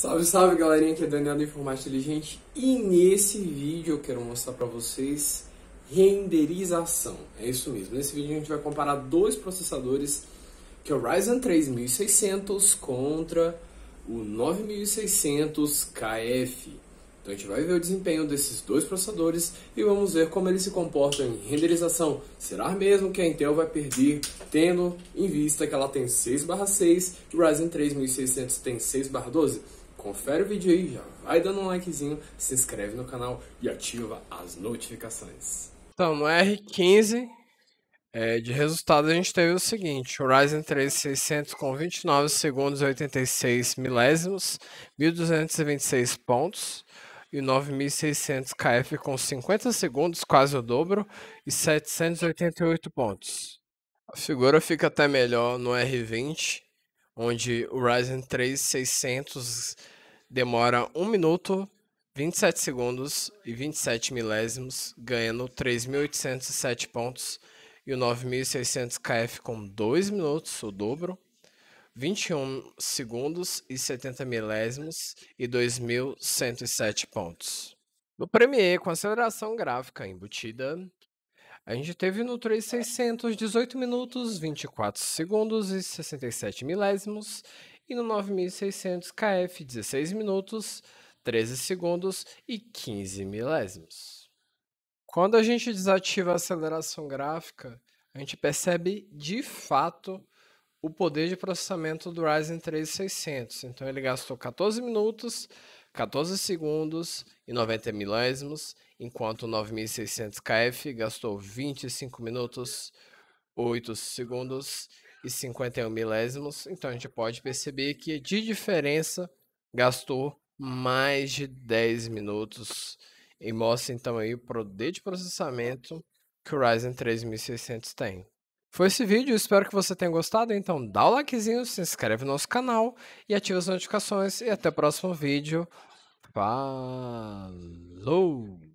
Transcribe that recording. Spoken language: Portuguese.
Salve, salve galerinha, aqui é Daniel do Informática Inteligente e nesse vídeo eu quero mostrar para vocês renderização. É isso mesmo, nesse vídeo a gente vai comparar dois processadores que é o Ryzen 3600 contra o 9600 KF. Então a gente vai ver o desempenho desses dois processadores e vamos ver como eles se comportam em renderização. Será mesmo que a Intel vai perder, tendo em vista que ela tem 6/6 e o Ryzen 3600 tem 6/12? confere o vídeo aí, já vai dando um likezinho, se inscreve no canal e ativa as notificações. Então, no R15 é, de resultado a gente teve o seguinte, o Ryzen 3 600 com 29 segundos e 86 milésimos, 1226 pontos e o 9600 KF com 50 segundos, quase o dobro, e 788 pontos. A figura fica até melhor no R20, onde o Ryzen 3 600 demora 1 minuto, 27 segundos e 27 milésimos, ganhando 3.807 pontos e o 9.600 KF com 2 minutos, o dobro, 21 segundos e 70 milésimos e 2.107 pontos. No Premiere, com aceleração gráfica embutida, a gente teve no 3600 18 minutos, 24 segundos e 67 milésimos e no 9600 KF 16 minutos, 13 segundos e 15 milésimos. Quando a gente desativa a aceleração gráfica, a gente percebe de fato o poder de processamento do Ryzen 3 600. Então ele gastou 14 minutos, 14 segundos e 90 milésimos, enquanto o 9600 KF gastou 25 minutos, 8 segundos e 51 milésimos. Então a gente pode perceber que de diferença gastou mais de 10 minutos. E mostra então aí o poder de processamento que o Ryzen 3600 tem. Foi esse vídeo, espero que você tenha gostado. Então dá o likezinho, se inscreve no nosso canal e ativa as notificações. E até o próximo vídeo. Falou!